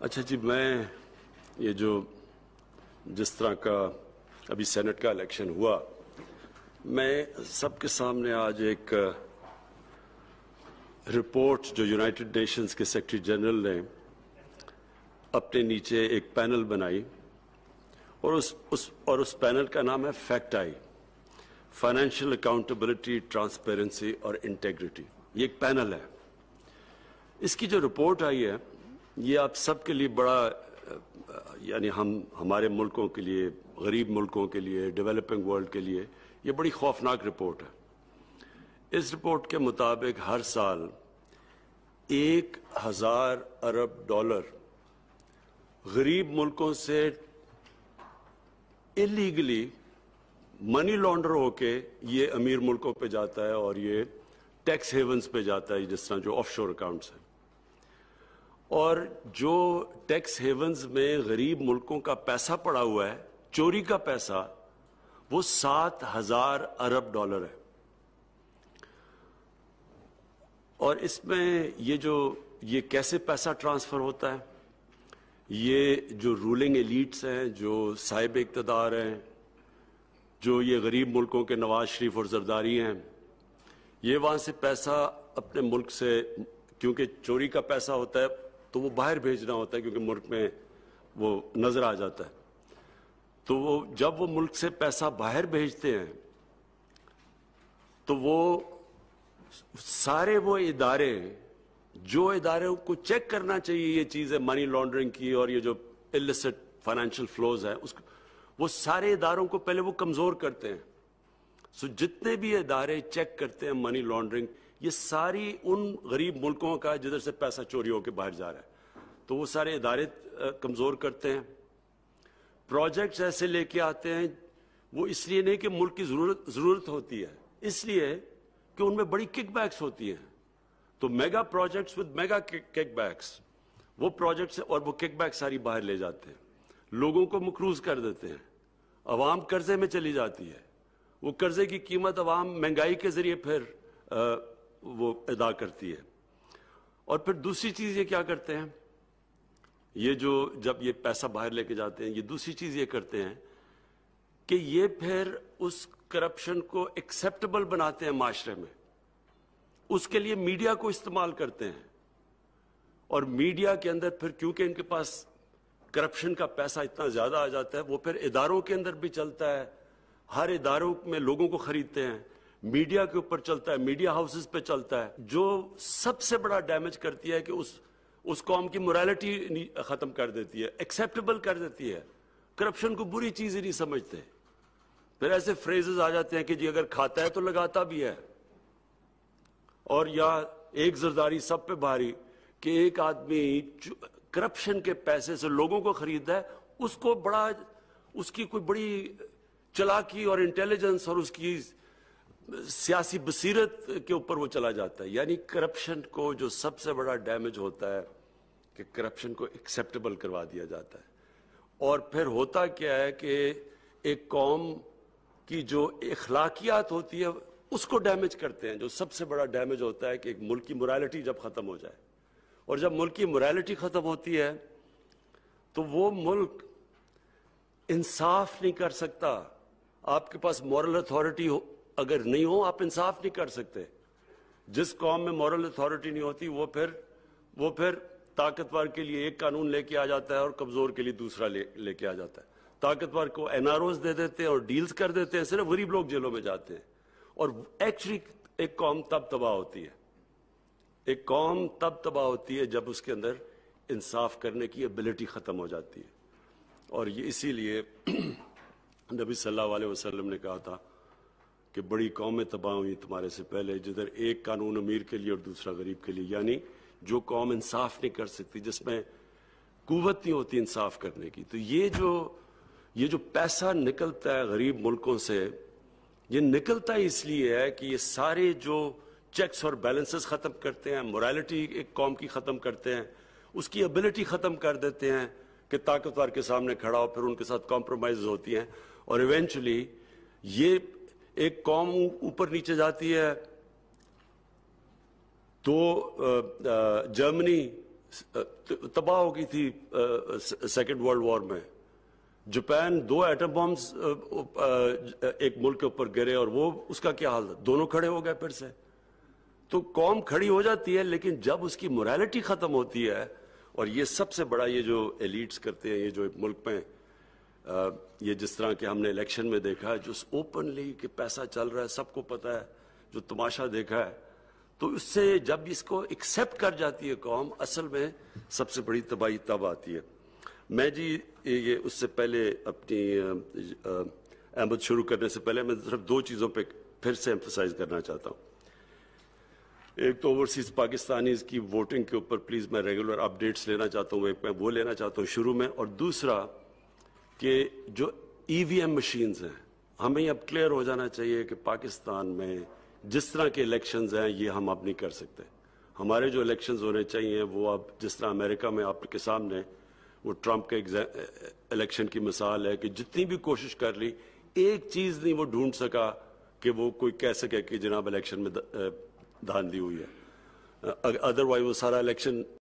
अच्छा जी मैं ये जो जिस तरह का अभी सेनेट का इलेक्शन हुआ मैं सबके सामने आज एक रिपोर्ट जो यूनाइटेड नेशंस के सेक्रेटरी जनरल ने अपने नीचे एक पैनल बनाई और उस उस और उस पैनल का नाम है FACT I financial accountability transparency और इंटेग्रिटी ये एक पैनल है इसकी जो रिपोर्ट आई है ये आप सबके लिए बड़ा यानी हम हमारे मुल्कों के लिए गरीब मुल्कों के लिए डेवलपिंग वर्ल्ड के लिए ये बड़ी खौफनाक रिपोर्ट है इस रिपोर्ट के मुताबिक हर साल एक हजार अरब डॉलर गरीब मुल्कों से इलीगली मनी लॉन्डर होके ये अमीर मुल्कों पे जाता है और ये टैक्स हेवंस पे जाता है जिस तरह जो ऑफशोर अकाउंट्स हैं और जो टैक्स हेवंस में गरीब मुल्कों का पैसा पड़ा हुआ है चोरी का पैसा वो सात हजार अरब डॉलर है और इसमें ये जो ये कैसे पैसा ट्रांसफर होता है ये जो रूलिंग एलिट्स हैं जो साहिब इकतदार हैं जो ये गरीब मुल्कों के नवाज शरीफ और जरदारी हैं ये वहां से पैसा अपने मुल्क से क्योंकि चोरी का पैसा होता है तो वो बाहर भेजना होता है क्योंकि मुल्क में वो नज़र आ जाता है तो वो जब वो मुल्क से पैसा बाहर भेजते हैं तो वो सारे वो इदारे जो इदारों को चेक करना चाहिए ये चीज़ है मनी लॉन्ड्रिंग की और ये जो इलिसिट फाइनेंशियल फ्लोज है उसको वो सारे इदारों को पहले वो कमज़ोर करते हैं सो जितने भी इदारे चेक करते हैं मनी लॉन्ड्रिंग ये सारी उन गरीब मुल्कों का जिधर से पैसा चोरी होकर बाहर जा रहा है तो वो सारे इदारे कमज़ोर करते हैं प्रोजेक्ट ऐसे लेके आते हैं वो इसलिए नहीं कि मुल्क की ज़रूरत ज़रूरत होती है इसलिए कि उनमें बड़ी किकबैक्स होती हैं तो mega projects with mega kickbacks वो प्रोजेक्ट्स और वो किकबैक सारी बाहर ले जाते हैं लोगों को मकरूज कर देते हैं अवाम कर्जे में चली जाती है वो कर्जे की कीमत अवाम महंगाई के जरिए फिर आ, वो अदा करती है और फिर दूसरी चीज़ ये क्या करते हैं ये जो जब ये पैसा बाहर लेके जाते हैं ये दूसरी चीज़ ये करते हैं कि ये फिर उस करप्शन को एक्सेप्टेबल बनाते हैं माशरे में उसके लिए मीडिया को इस्तेमाल करते हैं और मीडिया के अंदर फिर क्योंकि इनके पास करप्शन का पैसा इतना ज़्यादा आ जाता है वो फिर इदारों के अंदर भी चलता है हर इदारों में लोगों को ख़रीदते हैं मीडिया के ऊपर चलता है मीडिया हाउसेस पे चलता है जो सबसे बड़ा डैमेज करती है कि उस उस कॉम की मोरालिटी खत्म कर देती है एक्सेप्टेबल कर देती है करप्शन को बुरी चीज ही नहीं समझते फिर ऐसे फ्रेजेस आ जाते हैं कि जी अगर खाता है तो लगाता भी है और या एक जरदारी सब पे भारी कि एक आदमी करप्शन के पैसे से लोगों को खरीदता है उसको बड़ा उसकी कोई बड़ी चलाकी और इंटेलिजेंस और उसकी सियासी बसीरत के ऊपर वो चला जाता है यानी करप्शन को जो सबसे बड़ा डैमेज होता है कि करप्शन को एक्सेप्टेबल करवा दिया जाता है और फिर होता क्या है कि एक कौम की जो अखलाकियात होती है उसको डैमेज करते हैं जो सबसे बड़ा डैमेज होता है कि एक मुल्क की मोरालिटी जब ख़त्म हो जाए और जब मुल्क की मोरालिटी ख़त्म होती है तो वो मुल्क इंसाफ नहीं कर सकता आपके पास मॉरल अथॉरिटी हो अगर नहीं हो आप इंसाफ नहीं कर सकते जिस कौम में मॉरल अथॉरिटी नहीं होती वो फिर वो फिर ताकतवर के लिए एक कानून लेके आ जाता है और कमजोर के लिए दूसरा लेके ले आ जाता है ताकतवर को एनआरओ दे देते हैं और डील्स कर देते हैं सिर्फ गरीब लोग जेलों में जाते हैं और एक्चुअली एक कौम तब तबाह होती है एक कौम तब तबाह होती है जब उसके अंदर इंसाफ करने की एबिलिटी ख़त्म हो जाती है और ये इसीलिए नबी सल्लल्लाहु अलैहि वसल्लम ने कहा था कि बड़ी कौमें तबाह हुई तुम्हारे से पहले जिधर एक कानून अमीर के लिए और दूसरा गरीब के लिए यानी जो कौम इंसाफ नहीं कर सकती जिसमें कुवत नहीं होती इंसाफ करने की तो ये जो ये जो पैसा निकलता है गरीब मुल्कों से ये निकलता ही इसलिए है कि ये सारे जो चेक्स और बैलेंसेस ख़त्म करते हैं मोरालिटी एक कौम की ख़त्म करते हैं उसकी एबिलिटी ख़त्म कर देते हैं कि ताकतवर के सामने खड़ा हो फिर उनके साथ कॉम्प्रोमाइज होती हैं और इवेंचुअली ये एक कौम ऊपर नीचे जाती है तो जर्मनी तबाह हो गई थी सेकेंड वर्ल्ड वॉर में जापान दो एटम बॉम्ब्स एक मुल्क के ऊपर गिरे और वो उसका क्या हाल था दोनों खड़े हो गए फिर से तो कौम खड़ी हो जाती है लेकिन जब उसकी मोरालिटी खत्म होती है और ये सबसे बड़ा ये जो एलिट्स करते हैं ये जो मुल्क में ये जिस तरह के हमने इलेक्शन में देखा है जो ओपनली कि पैसा चल रहा है सबको पता है जो तमाशा देखा है तो उससे जब इसको एक्सेप्ट कर जाती है कौम असल में सबसे बड़ी तबाही तब आती है मैं जी ये उससे पहले अपनी अहमद शुरू करने से पहले मैं सिर्फ दो चीज़ों पे फिर से एम्फोसाइज करना चाहता हूँ एक तो ओवरसीज पाकिस्तानी की वोटिंग के ऊपर प्लीज़ मैं रेगुलर अपडेट्स लेना चाहता हूँ एक मैं वो लेना चाहता हूँ शुरू में और दूसरा कि जो ईवीएम e मशीन्स हैं हमें अब क्लियर हो जाना चाहिए कि पाकिस्तान में जिस तरह के इलेक्शंस हैं ये हम अब नहीं कर सकते हमारे जो इलेक्शंस होने चाहिए वो अब जिस तरह अमेरिका में आपके सामने वो ट्रंप के इलेक्शन की मिसाल है कि जितनी भी कोशिश कर ली एक चीज़ नहीं वो ढूंढ सका कि वो कोई कह सके कि जनाब इलेक्शन में धांधली हुई है अदरवाइज वो सारा इलेक्शन